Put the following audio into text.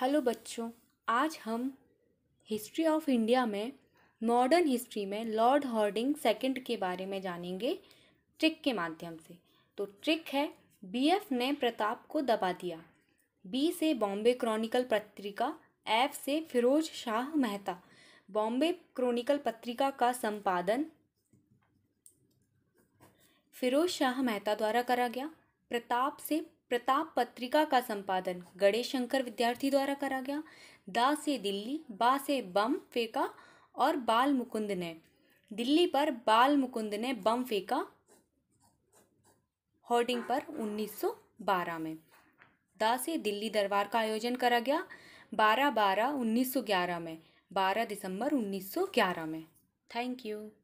hello बच्चों आज हम हिस्ट्री ऑफ इंडिया में मॉडर्न हिस्ट्री में लॉर्ड हॉर्डिंग सेकंड के बारे में जानेंगे ट्रिक के माध्यम से तो ट्रिक है बीएफ ने प्रताप को दबा दिया बी से बॉम्बे क्रॉनिकल पत्रिका एफ से फिरोज शाह मेहता बॉम्बे क्रॉनिकल पत्रिका का संपादन फिरोज शाह मेहता द्वारा करा गया प्रताप से प्रताप पत्रिका का संपादन गणेश शंकर विद्यार्थी द्वारा करा गया दा से दिल्ली बा से बम फेंका और बाल मुकुंद ने दिल्ली पर बाल मुकुंद ने बम फेंका होर्डिंग पर 1912 में दा से दिल्ली दरबार का आयोजन करा गया बारह बारह उन्नीस सौ ग्यारह में बारह दिसंबर उन्नीस सौ ग्यारह में थैंक यू